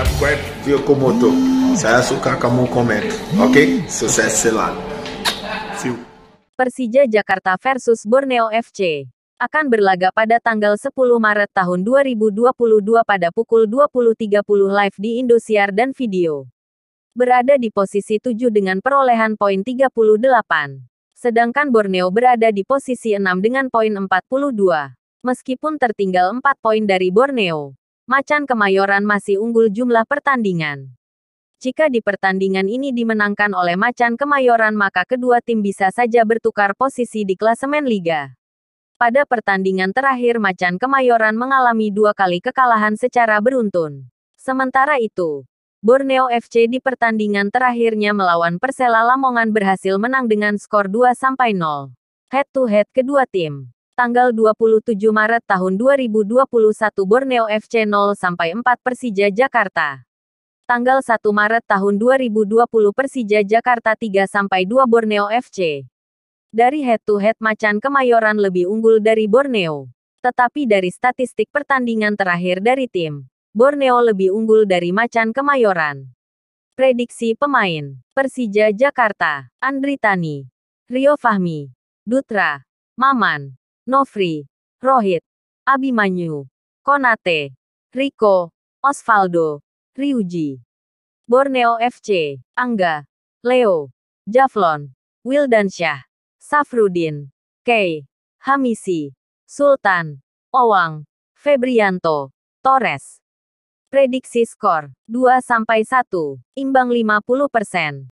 subscribe via Saya suka kamu komen. Oke, okay? sukses selalu. Persija Jakarta versus Borneo FC akan berlaga pada tanggal 10 Maret tahun 2022 pada pukul 20.30 live di Indosiar dan video. Berada di posisi 7 dengan perolehan poin 38. Sedangkan Borneo berada di posisi 6 dengan poin 42. Meskipun tertinggal 4 poin dari Borneo, Macan Kemayoran masih unggul jumlah pertandingan. Jika di pertandingan ini dimenangkan oleh Macan Kemayoran maka kedua tim bisa saja bertukar posisi di klasemen liga. Pada pertandingan terakhir Macan Kemayoran mengalami dua kali kekalahan secara beruntun. Sementara itu, Borneo FC di pertandingan terakhirnya melawan Persela Lamongan berhasil menang dengan skor 2-0. Head to head kedua tim tanggal 27 Maret tahun 2021 Borneo FC 0 sampai 4 Persija Jakarta. Tanggal 1 Maret tahun 2020 Persija Jakarta 3 sampai 2 Borneo FC. Dari head to head Macan Kemayoran lebih unggul dari Borneo. Tetapi dari statistik pertandingan terakhir dari tim, Borneo lebih unggul dari Macan Kemayoran. Prediksi pemain Persija Jakarta, Andri Tani, Rio Fahmi, Dutra, Maman, Novri, Rohit, Abimanyu, Konate, Rico, Osvaldo, Ryuji, Borneo FC, Angga, Leo, Javlon, Wildansyah, Safrudin, Kei, Hamisi, Sultan, Owang, Febrianto, Torres. Prediksi skor 2-1, imbang 50%.